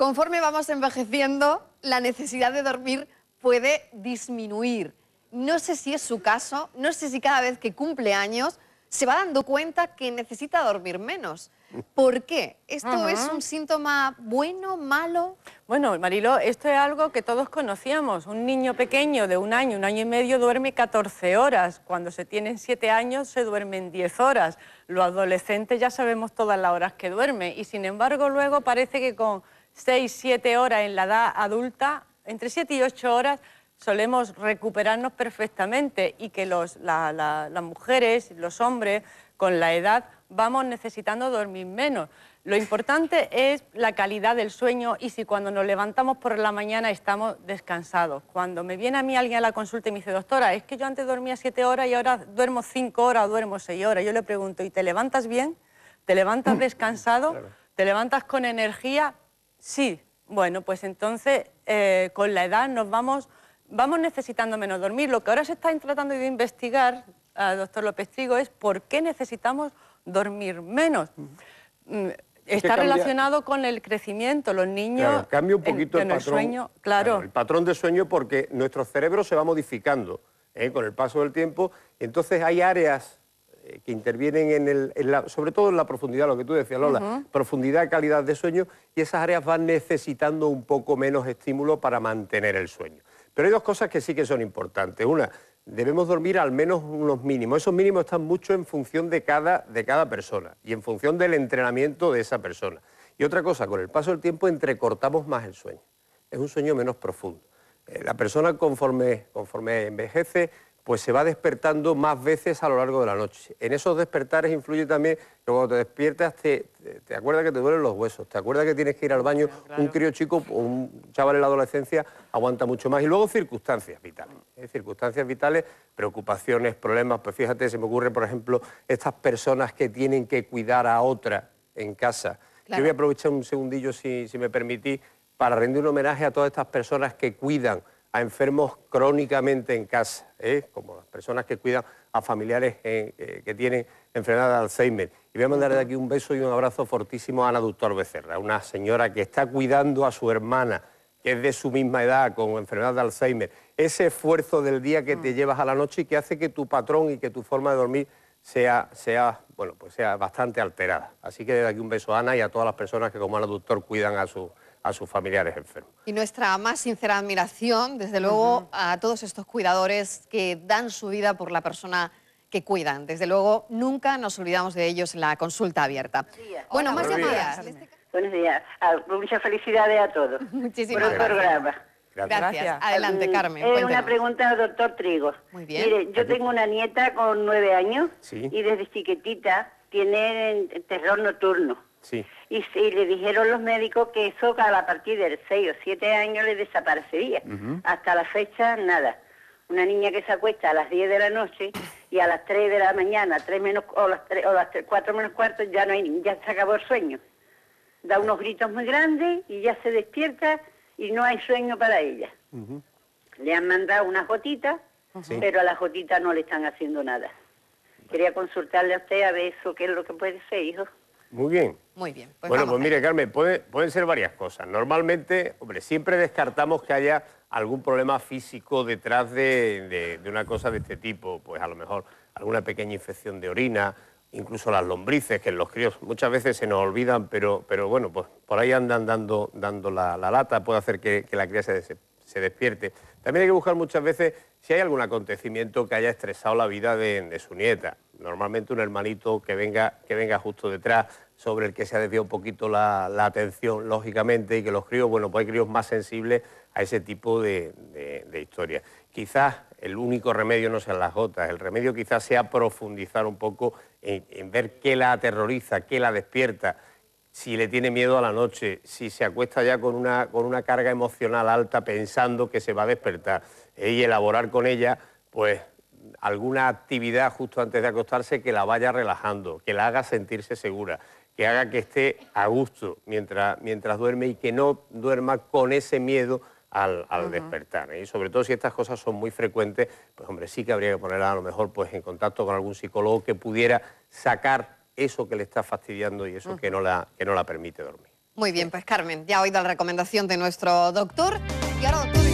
Conforme vamos envejeciendo, la necesidad de dormir puede disminuir. No sé si es su caso, no sé si cada vez que cumple años se va dando cuenta que necesita dormir menos. ¿Por qué? ¿Esto es un síntoma bueno, malo? Bueno, Marilo, esto es algo que todos conocíamos. Un niño pequeño de un año, un año y medio, duerme 14 horas. Cuando se tienen 7 años, se duermen 10 horas. Los adolescentes ya sabemos todas las horas que duerme. Y sin embargo, luego parece que con 6-7 horas en la edad adulta, entre 7 y 8 horas solemos recuperarnos perfectamente y que los, las mujeres, los hombres, con la edad vamos necesitando dormir menos. Lo importante es la calidad del sueño y si cuando nos levantamos por la mañana estamos descansados. Cuando me viene a mí alguien a la consulta y me dice, doctora, es que yo antes dormía siete horas y ahora duermo cinco horas o duermo seis horas, yo le pregunto, ¿y te levantas bien? ¿Te levantas mm. descansado? ¿Te levantas con energía? Sí, bueno, pues entonces eh, con la edad nos vamos, vamos necesitando menos dormir. Lo que ahora se está tratando de investigar, doctor López Trigo, es por qué necesitamos dormir menos. Mm, está relacionado con el crecimiento, los niños... cambia un poquito el, patrón. sueño, claro. El patrón de sueño porque nuestro cerebro se va modificando ¿eh? con el paso del tiempo. Entonces hay áreas que intervienen en, el, sobre todo en la profundidad, lo que tú decías, Lola, profundidad, calidad de sueño, y esas áreas van necesitando un poco menos estímulo para mantener el sueño. Pero hay dos cosas que sí que son importantes. Una, debemos dormir al menos unos mínimos. Esos mínimos están mucho en función de cada, de cada persona y en función del entrenamiento de esa persona. Y otra cosa, con el paso del tiempo entrecortamos más el sueño. Es un sueño menos profundo. Eh, la persona conforme, conforme envejece pues se va despertando más veces a lo largo de la noche. En esos despertares influye también que cuando te despiertas te, te, acuerdas que te duelen los huesos, te acuerdas que tienes que ir al baño. Un crío chico o pues, un chaval en la adolescencia aguanta mucho más. Y luego circunstancias vitales, ¿eh? circunstancias vitales, preocupaciones, problemas. Pues fíjate, se me ocurre, por ejemplo, estas personas que tienen que cuidar a otra en casa. Yo voy a aprovechar un segundillo, si, si me permitís, para rendir un homenaje a todas estas personas que cuidan a enfermos crónicamente en casa, ¿eh? como las personas que cuidan a familiares eh, eh, que tienen enfermedad de Alzheimer. Y voy a mandar de aquí un beso y un abrazo fortísimo a la Doctor Becerra, una señora que está cuidando a su hermana, que es de su misma edad, con enfermedad de Alzheimer. Ese esfuerzo del día que te mm. llevas a la noche y que hace que tu patrón y que tu forma de dormir sea, sea, bueno, pues sea bastante alterada. Así que de aquí un beso a Ana y a todas las personas que como Ana Doctor cuidan a su a sus familiares enfermos. Y nuestra más sincera admiración, desde luego, a todos estos cuidadores que dan su vida por la persona que cuidan. Desde luego, nunca nos olvidamos de ellos en la consulta abierta. Días. Bueno, más llamadas. Buenos días. Ah, muchas felicidades a todos. Muchísimas por programa. Gracias. Adelante, mm, Carmen. Es eh, una pregunta al doctor Trigo. Muy bien. Mire, yo tengo una nieta con nueve años y desde chiquitita tiene terror nocturno. Y, le dijeron los médicos que eso a partir del 6 o 7 años le desaparecería. Hasta la fecha, nada. Una niña que se acuesta a las 10 de la noche y a las 3 de la mañana, 3 menos, o las, 3, o las 4 menos cuarto, ya, no hay, ya se acabó el sueño. Da unos gritos muy grandes y ya se despierta y no hay sueño para ella. Le han mandado unas gotitas, pero a las gotitas no le están haciendo nada. Quería consultarle a usted a ver eso, qué es lo que puede ser, hijo. Muy bien. Muy bien. Pues bueno, pues mire, Carmen, pueden ser varias cosas. Normalmente, hombre, siempre descartamos que haya algún problema físico detrás de, una cosa de este tipo. Pues a lo mejor alguna pequeña infección de orina, incluso las lombrices, que en los críos muchas veces se nos olvidan, pero, pero bueno, pues por ahí andan dando, la, lata, puede hacer que, la cría se, se despierte. También hay que buscar muchas veces si hay algún acontecimiento que haya estresado la vida de, su nieta. Normalmente un hermanito que venga, que venga justo detrás, sobre el que se ha desviado un poquito la, atención, lógicamente, y que los críos, bueno, pues hay críos más sensibles a ese tipo de, historia. Quizás el único remedio no sean las gotas, el remedio quizás sea profundizar un poco en ver qué la aterroriza, qué la despierta si le tiene miedo a la noche, si se acuesta ya con una, con una carga emocional alta pensando que se va a despertar eh, y elaborar con ella, pues alguna actividad justo antes de acostarse que la vaya relajando, que la haga sentirse segura, que haga que esté a gusto mientras, mientras duerme y que no duerma con ese miedo al, despertar. ¿eh? Y sobre todo si estas cosas son muy frecuentes, pues hombre, sí que habría que ponerla a lo mejor pues, en contacto con algún psicólogo que pudiera sacar eso que le está fastidiando y eso que, no la, que no la permite dormir. Muy bien, pues Carmen, ya ha oído la recomendación de nuestro doctor y ahora doctor...